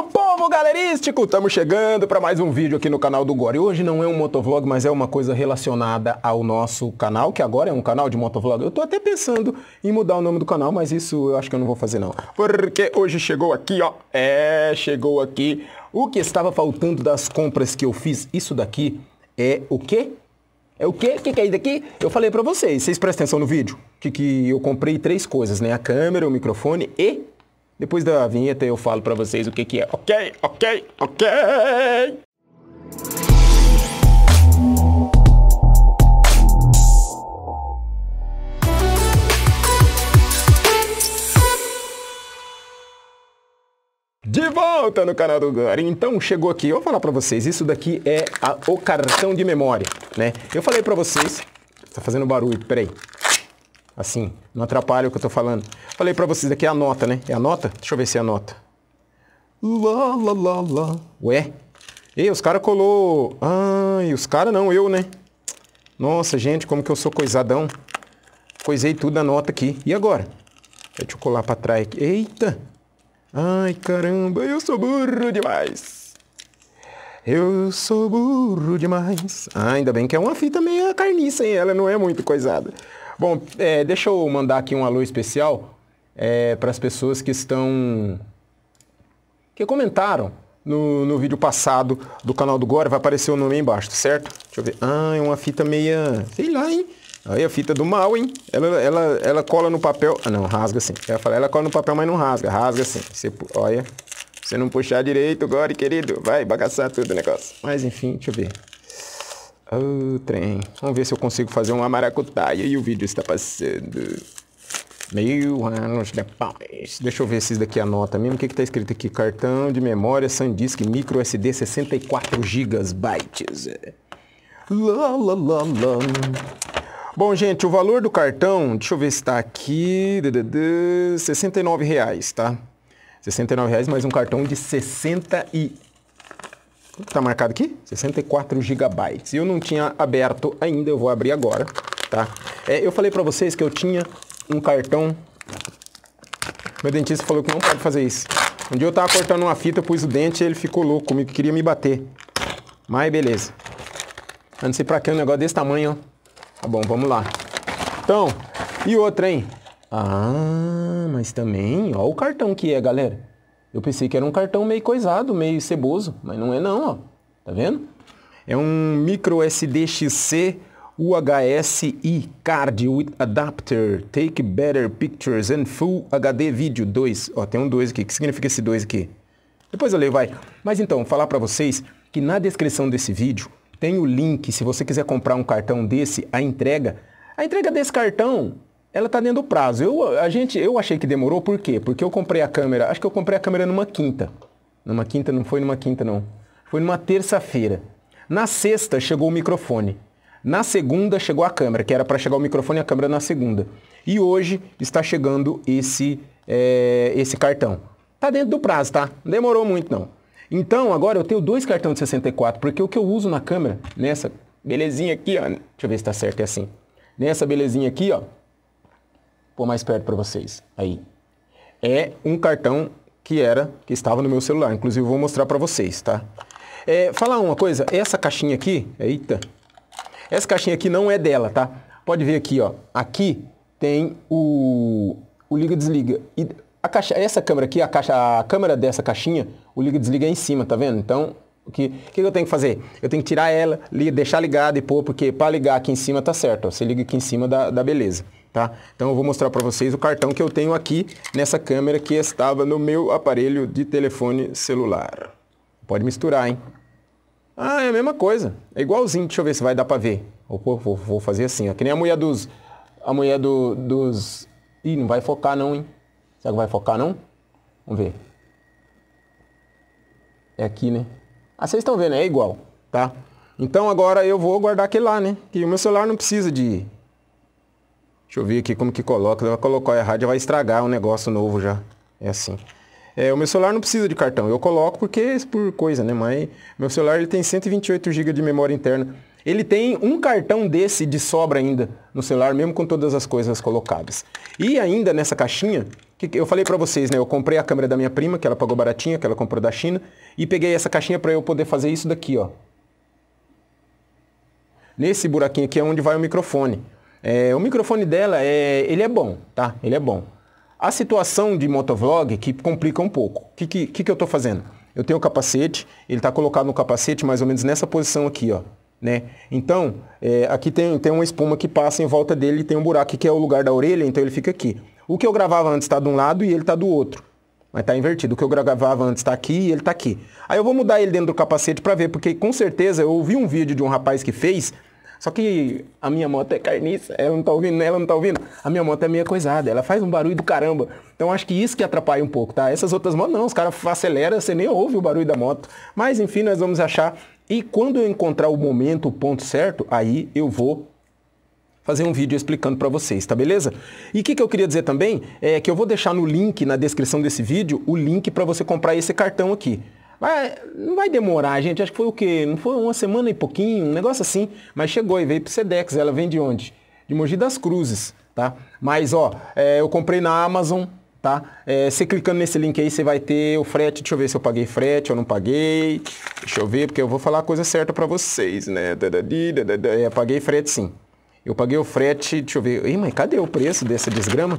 Meu povo galerístico, estamos chegando para mais um vídeo aqui no canal do Gore. Hoje não é um motovlog, mas é uma coisa relacionada ao nosso canal, que agora é um canal de motovlog. Eu estou até pensando em mudar o nome do canal, mas isso eu acho que eu não vou fazer não. Porque hoje chegou aqui, ó, é, chegou aqui o que estava faltando das compras que eu fiz. Isso daqui é o quê? É o quê? O que, que é isso daqui? Eu falei para vocês, vocês prestem atenção no vídeo, que, que eu comprei três coisas, né? A câmera, o microfone e depois da vinheta eu falo para vocês o que, que é. Ok, ok, ok! De volta no canal do Gary. Então chegou aqui, eu vou falar para vocês, isso daqui é a, o cartão de memória, né? Eu falei para vocês, tá fazendo barulho, peraí. Assim, não atrapalha o que eu estou falando. Falei para vocês, aqui é a nota, né? É a nota? Deixa eu ver se é a nota. Lá, lá, lá, lá. Ué? Ei, os caras colou... Ai, ah, os caras não, eu, né? Nossa, gente, como que eu sou coisadão. Coisei tudo a nota aqui. E agora? Deixa eu colar para trás aqui. Eita! Ai, caramba, eu sou burro demais. Eu sou burro demais. Ah, ainda bem que é uma fita meio carniça, hein? Ela não é muito coisada. Bom, é, deixa eu mandar aqui um alô especial é, para as pessoas que estão. que comentaram no, no vídeo passado do canal do Gore. Vai aparecer o nome aí embaixo, tá certo? Deixa eu ver. Ah, é uma fita meia. sei lá, hein? Aí a fita do mal, hein? Ela, ela, ela cola no papel. Ah, não, rasga assim. Ela fala, ela cola no papel, mas não rasga. Rasga assim. Você, olha. Você não puxar direito, Gore, querido. Vai bagaçar tudo o negócio. Mas enfim, deixa eu ver. Oh, trem. Vamos ver se eu consigo fazer uma maracutaia e o vídeo está passando. Mil anos depois. Deixa eu ver se isso daqui anota a nota mesmo. O que está escrito aqui? Cartão de memória SanDisk micro SD 64 GB. Lá, lá, lá, lá. Bom, gente, o valor do cartão, deixa eu ver se está aqui, R$ reais, tá? R$ reais mais um cartão de 68 Tá marcado aqui? 64 GB. Eu não tinha aberto ainda, eu vou abrir agora, tá? É, eu falei para vocês que eu tinha um cartão. Meu dentista falou que não pode fazer isso. Um dia eu tava cortando uma fita, eu pus o dente e ele ficou louco, me, queria me bater. Mas beleza. Eu não sei para que um negócio desse tamanho, Tá bom, vamos lá. Então, e outra, hein? Ah, mas também, ó o cartão que é, galera. Eu pensei que era um cartão meio coisado, meio ceboso, mas não é não, ó. Tá vendo? É um micro SDXC UHSI Card with Adapter Take Better Pictures and Full HD Video 2. Ó, tem um 2 aqui. O que significa esse 2 aqui? Depois eu leio, vai. Mas então, falar para vocês que na descrição desse vídeo tem o link, se você quiser comprar um cartão desse, a entrega. A entrega desse cartão ela está dentro do prazo. Eu, a gente, eu achei que demorou, por quê? Porque eu comprei a câmera, acho que eu comprei a câmera numa quinta. Numa quinta, não foi numa quinta não. Foi numa terça-feira. Na sexta chegou o microfone. Na segunda chegou a câmera, que era para chegar o microfone e a câmera na segunda. E hoje está chegando esse, é, esse cartão. Tá dentro do prazo, tá? Não demorou muito não. Então agora eu tenho dois cartões de 64, porque o que eu uso na câmera, nessa belezinha aqui, ó, deixa eu ver se está certo, é assim. Nessa belezinha aqui, ó, pôr mais perto para vocês. Aí. É um cartão que era, que estava no meu celular. Inclusive, vou mostrar para vocês, tá? É, falar uma coisa, essa caixinha aqui, eita, essa caixinha aqui não é dela, tá? Pode ver aqui, ó, aqui tem o, o liga-desliga. E a caixa, essa câmera aqui, a, caixa, a câmera dessa caixinha, o liga-desliga é em cima, tá vendo? Então, o que, o que eu tenho que fazer? Eu tenho que tirar ela, deixar ligada e pôr, porque para ligar aqui em cima tá certo, ó, você liga aqui em cima da, da beleza. Tá? Então eu vou mostrar para vocês o cartão que eu tenho aqui nessa câmera que estava no meu aparelho de telefone celular. Pode misturar, hein? Ah, é a mesma coisa. É igualzinho. Deixa eu ver se vai dar para ver. Vou, vou, vou, fazer assim, ó. Que nem a mulher dos... A mulher do, dos... Ih, não vai focar não, hein? Será que vai focar não? Vamos ver. É aqui, né? Ah, vocês estão vendo, é igual, tá? Então agora eu vou guardar aquele lá, né? Que o meu celular não precisa de Deixa eu ver aqui como que coloca. Ela colocou colocar errado, já vai estragar um negócio novo já. É assim. É, o meu celular não precisa de cartão. Eu coloco porque é por coisa, né? Mas meu celular ele tem 128 GB de memória interna. Ele tem um cartão desse de sobra ainda no celular, mesmo com todas as coisas colocadas. E ainda nessa caixinha, que eu falei para vocês, né? Eu comprei a câmera da minha prima, que ela pagou baratinha, que ela comprou da China, e peguei essa caixinha para eu poder fazer isso daqui, ó. Nesse buraquinho aqui é onde vai o microfone. É, o microfone dela, é, ele é bom, tá? Ele é bom. A situação de motovlog que complica um pouco. O que, que, que eu estou fazendo? Eu tenho o capacete, ele está colocado no capacete mais ou menos nessa posição aqui, ó. Né? Então, é, aqui tem, tem uma espuma que passa em volta dele e tem um buraco que é o lugar da orelha, então ele fica aqui. O que eu gravava antes está de um lado e ele está do outro. Mas está invertido. O que eu gravava antes está aqui e ele está aqui. Aí eu vou mudar ele dentro do capacete para ver, porque com certeza eu ouvi um vídeo de um rapaz que fez só que a minha moto é carniça, ela não tá ouvindo, ela não tá ouvindo. A minha moto é meia coisada, ela faz um barulho do caramba. Então acho que isso que atrapalha um pouco, tá? Essas outras motos não, os caras aceleram, você nem ouve o barulho da moto. Mas enfim, nós vamos achar. E quando eu encontrar o momento, o ponto certo, aí eu vou fazer um vídeo explicando para vocês, tá beleza? E o que, que, eu queria dizer também é que eu vou deixar no link, na descrição desse vídeo, o link para você comprar esse cartão aqui. Vai, não vai demorar, gente. Acho que foi o quê? Não foi uma semana e pouquinho, um negócio assim. Mas chegou e veio pro Sedex. Ela vem de onde? De Mogi das Cruzes, tá? Mas, ó, é, eu comprei na Amazon, tá? É, você clicando nesse link aí, você vai ter o frete. Deixa eu ver se eu paguei frete ou não paguei. Deixa eu ver, porque eu vou falar a coisa certa para vocês, né? É, paguei frete sim. Eu paguei o frete, deixa eu ver. Ih, mas cadê o preço dessa desgrama?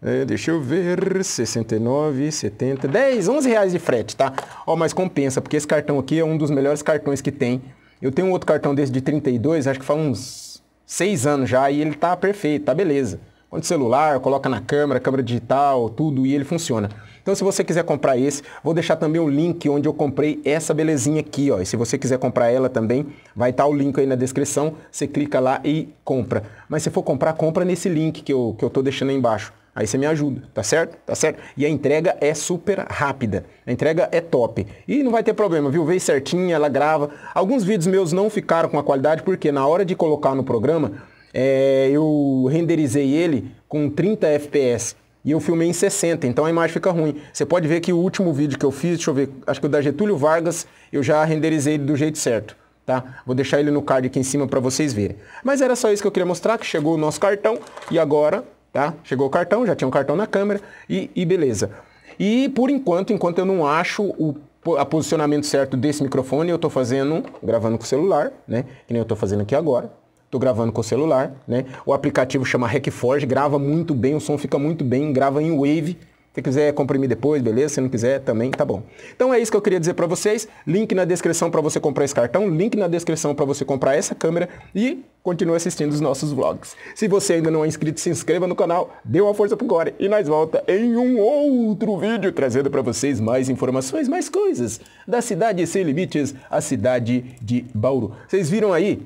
É, deixa eu ver, 69, 70, 10, 11 reais de frete, tá? Ó, mas compensa, porque esse cartão aqui é um dos melhores cartões que tem. Eu tenho um outro cartão desse de 32, acho que faz uns 6 anos já, e ele tá perfeito, tá beleza. Quanto celular, coloca na câmera, câmera digital, tudo, e ele funciona. Então se você quiser comprar esse, vou deixar também o link onde eu comprei essa belezinha aqui, ó. E se você quiser comprar ela também, vai estar tá o link aí na descrição, você clica lá e compra. Mas se for comprar, compra nesse link que eu, que eu tô deixando aí embaixo. Aí você me ajuda, tá certo? Tá certo? E a entrega é super rápida. A entrega é top. E não vai ter problema, viu? Veio certinha, ela grava. Alguns vídeos meus não ficaram com a qualidade porque na hora de colocar no programa, é, eu renderizei ele com 30 FPS e eu filmei em 60, então a imagem fica ruim. Você pode ver que o último vídeo que eu fiz, deixa eu ver, acho que o da Getúlio Vargas, eu já renderizei do jeito certo, tá? Vou deixar ele no card aqui em cima para vocês verem. Mas era só isso que eu queria mostrar, que chegou o nosso cartão e agora Tá? Chegou o cartão, já tinha um cartão na câmera e, e beleza. E por enquanto, enquanto eu não acho o a posicionamento certo desse microfone, eu estou fazendo, gravando com o celular, né? Que nem eu estou fazendo aqui agora. Estou gravando com o celular, né? O aplicativo chama Recforge, grava muito bem, o som fica muito bem, grava em Wave, se quiser comprimir depois, beleza? Se não quiser, também tá bom. Então é isso que eu queria dizer para vocês. Link na descrição para você comprar esse cartão, link na descrição para você comprar essa câmera e continue assistindo os nossos vlogs. Se você ainda não é inscrito, se inscreva no canal, dê uma força pro Core e nós volta em um outro vídeo trazendo para vocês mais informações, mais coisas da cidade sem limites, a cidade de Bauru. Vocês viram aí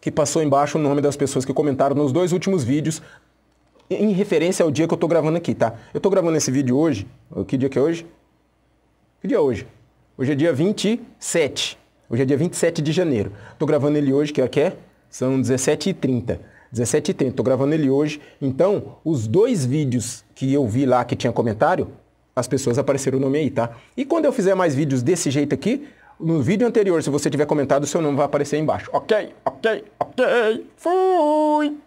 que passou embaixo o nome das pessoas que comentaram nos dois últimos vídeos em referência ao dia que eu tô gravando aqui, tá? Eu tô gravando esse vídeo hoje, que dia que é hoje? Que dia é hoje? Hoje é dia 27. Hoje é dia 27 de janeiro. Tô gravando ele hoje, que é são 17h30. 17h30, estou gravando ele hoje. Então, os dois vídeos que eu vi lá que tinha comentário, as pessoas apareceram o nome aí, tá? E quando eu fizer mais vídeos desse jeito aqui, no vídeo anterior, se você tiver comentado, o seu nome vai aparecer aí embaixo. Ok, ok, ok. Fui!